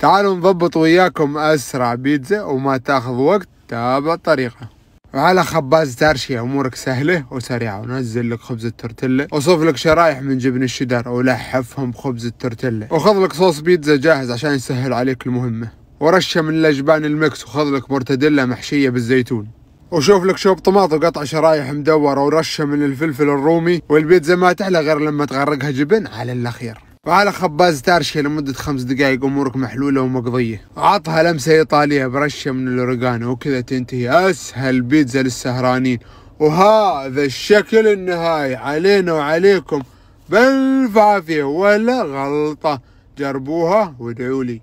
تعالوا نضبط وياكم أسرع بيتزا وما تاخذ وقت تابع الطريقة وعلى خباز تارشي امورك سهله وسريعه ونزل لك خبز التورتيلا وصف لك شرايح من جبن الشدر ولحفهم بخبز التورتيلا وخذ لك صوص بيتزا جاهز عشان يسهل عليك المهمه ورشه من الاجبان المكس وخذ لك مرتديلا محشيه بالزيتون وشوف لك شوب طماط وقطع شرايح مدوره ورشه من الفلفل الرومي والبيتزا ما تحلى غير لما تغرقها جبن على الاخير وعلى خباز تارشي لمدة خمس دقائق أمورك محلولة ومقضية عطها لمسة إيطالية برشة من الأوريجانو وكذا تنتهي أسهل بيتزا للسهرانين وهذا الشكل النهائي علينا وعليكم بالف عافية ولا غلطة جربوها وادعوا لي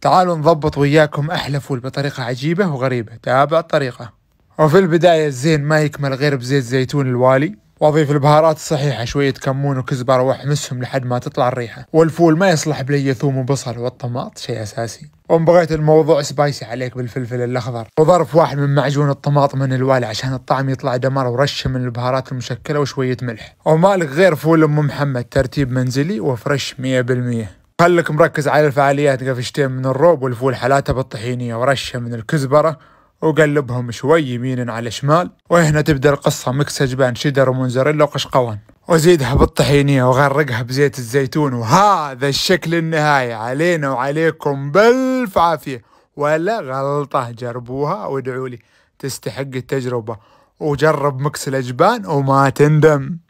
تعالوا نضبط وياكم أحلى فول بطريقة عجيبة وغريبة تابع الطريقة وفي البداية الزين ما يكمل غير بزيت زيتون الوالي واضيف البهارات الصحيحه شويه كمون وكزبره واحمسهم لحد ما تطلع الريحه والفول ما يصلح بلي ثوم وبصل والطماط شيء اساسي وان بغيت الموضوع سبايسي عليك بالفلفل الاخضر وظرف واحد من معجون الطماطم من الوالي عشان الطعم يطلع دمر ورشه من البهارات المشكله وشويه ملح ومالك غير فول ام محمد ترتيب منزلي وفرش 100% خلك مركز على الفعاليات قفشتين من الروب والفول حلاته بالطحينيه ورشه من الكزبره وقلبهم شوي يمين على شمال وهنا تبدا القصة مكس جبان شيدر ومونزاريلا وقشقوان وزيدها بالطحينية وغرقها بزيت الزيتون وهذا الشكل النهائي علينا وعليكم بالف عافية ولا غلطة جربوها وادعوا لي تستحق التجربة وجرب مكس الأجبان وما تندم